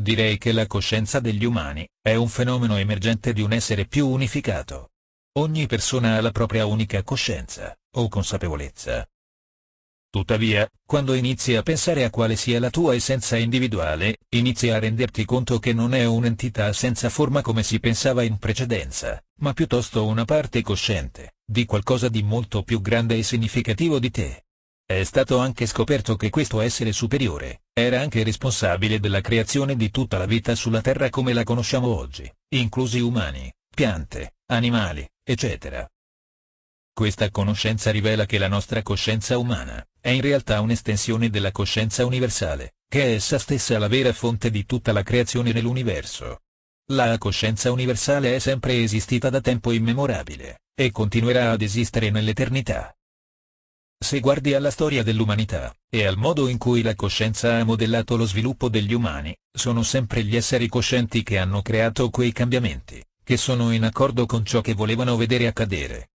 Direi che la coscienza degli umani, è un fenomeno emergente di un essere più unificato. Ogni persona ha la propria unica coscienza, o consapevolezza. Tuttavia, quando inizi a pensare a quale sia la tua essenza individuale, inizi a renderti conto che non è un'entità senza forma come si pensava in precedenza, ma piuttosto una parte cosciente, di qualcosa di molto più grande e significativo di te. È stato anche scoperto che questo essere superiore, era anche responsabile della creazione di tutta la vita sulla Terra come la conosciamo oggi, inclusi umani, piante, animali, eccetera. Questa conoscenza rivela che la nostra coscienza umana, è in realtà un'estensione della coscienza universale, che è essa stessa la vera fonte di tutta la creazione nell'universo. La coscienza universale è sempre esistita da tempo immemorabile, e continuerà ad esistere nell'eternità. Se guardi alla storia dell'umanità, e al modo in cui la coscienza ha modellato lo sviluppo degli umani, sono sempre gli esseri coscienti che hanno creato quei cambiamenti, che sono in accordo con ciò che volevano vedere accadere.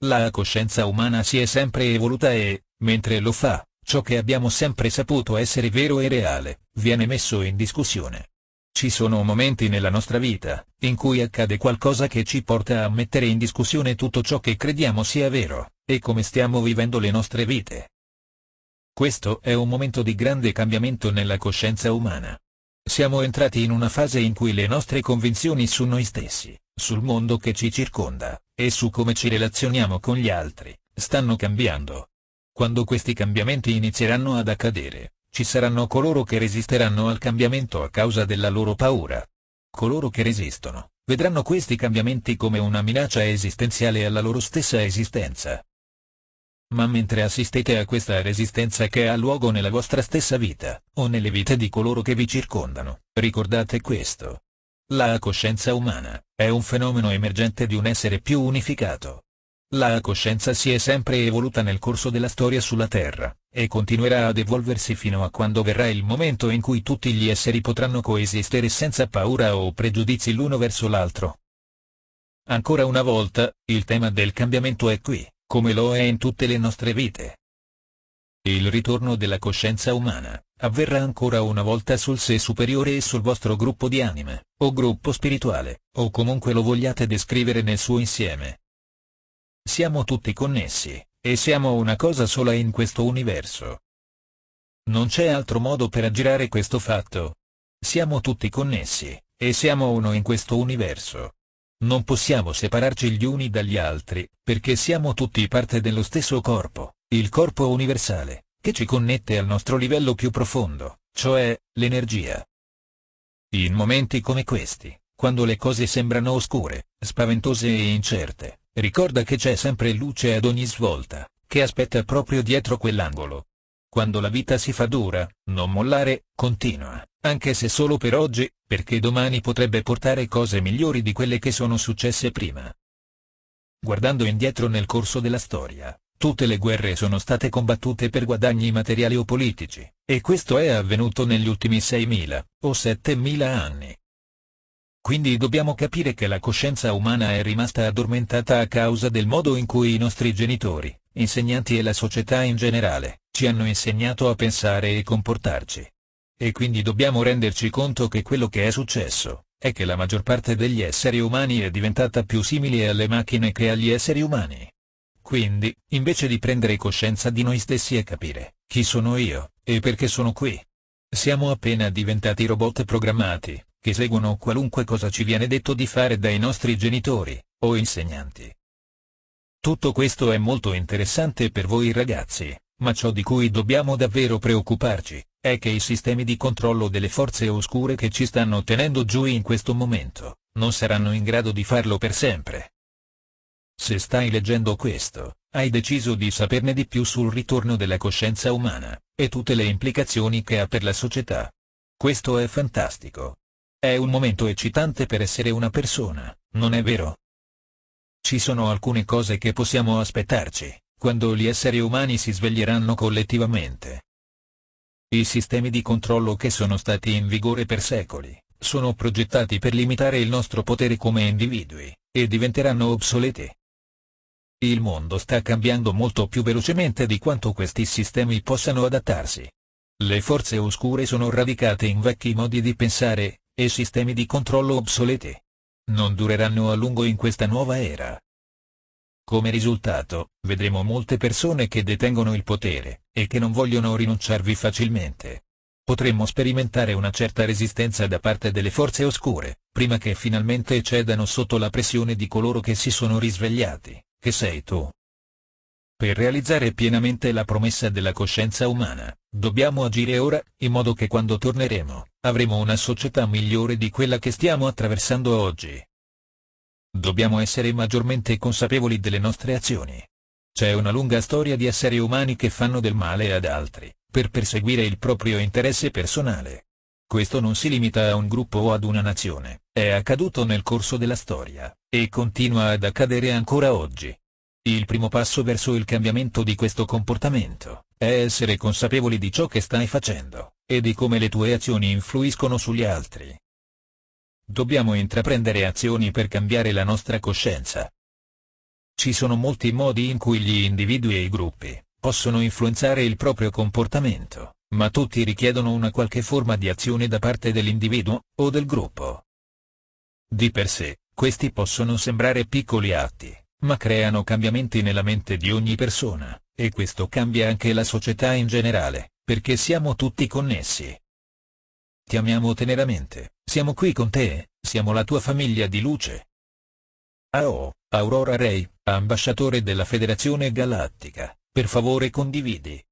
La coscienza umana si è sempre evoluta e, mentre lo fa, ciò che abbiamo sempre saputo essere vero e reale, viene messo in discussione. Ci sono momenti nella nostra vita, in cui accade qualcosa che ci porta a mettere in discussione tutto ciò che crediamo sia vero, e come stiamo vivendo le nostre vite. Questo è un momento di grande cambiamento nella coscienza umana. Siamo entrati in una fase in cui le nostre convinzioni su noi stessi, sul mondo che ci circonda, e su come ci relazioniamo con gli altri, stanno cambiando. Quando questi cambiamenti inizieranno ad accadere, ci saranno coloro che resisteranno al cambiamento a causa della loro paura. Coloro che resistono, vedranno questi cambiamenti come una minaccia esistenziale alla loro stessa esistenza. Ma mentre assistete a questa resistenza che ha luogo nella vostra stessa vita, o nelle vite di coloro che vi circondano, ricordate questo. La coscienza umana, è un fenomeno emergente di un essere più unificato, la coscienza si è sempre evoluta nel corso della storia sulla Terra, e continuerà ad evolversi fino a quando verrà il momento in cui tutti gli esseri potranno coesistere senza paura o pregiudizi l'uno verso l'altro. Ancora una volta, il tema del cambiamento è qui, come lo è in tutte le nostre vite. Il ritorno della coscienza umana, avverrà ancora una volta sul sé superiore e sul vostro gruppo di anime, o gruppo spirituale, o comunque lo vogliate descrivere nel suo insieme. Siamo tutti connessi, e siamo una cosa sola in questo universo. Non c'è altro modo per aggirare questo fatto. Siamo tutti connessi, e siamo uno in questo universo. Non possiamo separarci gli uni dagli altri, perché siamo tutti parte dello stesso corpo, il corpo universale, che ci connette al nostro livello più profondo, cioè, l'energia. In momenti come questi, quando le cose sembrano oscure, spaventose e incerte, Ricorda che c'è sempre luce ad ogni svolta, che aspetta proprio dietro quell'angolo. Quando la vita si fa dura, non mollare, continua, anche se solo per oggi, perché domani potrebbe portare cose migliori di quelle che sono successe prima. Guardando indietro nel corso della storia, tutte le guerre sono state combattute per guadagni materiali o politici, e questo è avvenuto negli ultimi 6.000 o 7.000 anni. Quindi dobbiamo capire che la coscienza umana è rimasta addormentata a causa del modo in cui i nostri genitori, insegnanti e la società in generale, ci hanno insegnato a pensare e comportarci. E quindi dobbiamo renderci conto che quello che è successo, è che la maggior parte degli esseri umani è diventata più simile alle macchine che agli esseri umani. Quindi, invece di prendere coscienza di noi stessi e capire, chi sono io, e perché sono qui, siamo appena diventati robot programmati, che seguono qualunque cosa ci viene detto di fare dai nostri genitori, o insegnanti. Tutto questo è molto interessante per voi ragazzi, ma ciò di cui dobbiamo davvero preoccuparci, è che i sistemi di controllo delle forze oscure che ci stanno tenendo giù in questo momento, non saranno in grado di farlo per sempre. Se stai leggendo questo, hai deciso di saperne di più sul ritorno della coscienza umana, e tutte le implicazioni che ha per la società. Questo è fantastico, è un momento eccitante per essere una persona, non è vero? Ci sono alcune cose che possiamo aspettarci, quando gli esseri umani si sveglieranno collettivamente. I sistemi di controllo che sono stati in vigore per secoli, sono progettati per limitare il nostro potere come individui, e diventeranno obsoleti. Il mondo sta cambiando molto più velocemente di quanto questi sistemi possano adattarsi. Le forze oscure sono radicate in vecchi modi di pensare, e sistemi di controllo obsoleti. Non dureranno a lungo in questa nuova era. Come risultato, vedremo molte persone che detengono il potere, e che non vogliono rinunciarvi facilmente. Potremmo sperimentare una certa resistenza da parte delle forze oscure, prima che finalmente cedano sotto la pressione di coloro che si sono risvegliati, che sei tu. Per realizzare pienamente la promessa della coscienza umana, dobbiamo agire ora, in modo che quando torneremo, avremo una società migliore di quella che stiamo attraversando oggi. Dobbiamo essere maggiormente consapevoli delle nostre azioni. C'è una lunga storia di esseri umani che fanno del male ad altri, per perseguire il proprio interesse personale. Questo non si limita a un gruppo o ad una nazione, è accaduto nel corso della storia, e continua ad accadere ancora oggi. Il primo passo verso il cambiamento di questo comportamento, è essere consapevoli di ciò che stai facendo, e di come le tue azioni influiscono sugli altri. Dobbiamo intraprendere azioni per cambiare la nostra coscienza. Ci sono molti modi in cui gli individui e i gruppi, possono influenzare il proprio comportamento, ma tutti richiedono una qualche forma di azione da parte dell'individuo, o del gruppo. Di per sé, questi possono sembrare piccoli atti ma creano cambiamenti nella mente di ogni persona, e questo cambia anche la società in generale, perché siamo tutti connessi. Ti amiamo teneramente, siamo qui con te, siamo la tua famiglia di luce. AO, Aurora Ray, ambasciatore della Federazione Galattica, per favore condividi.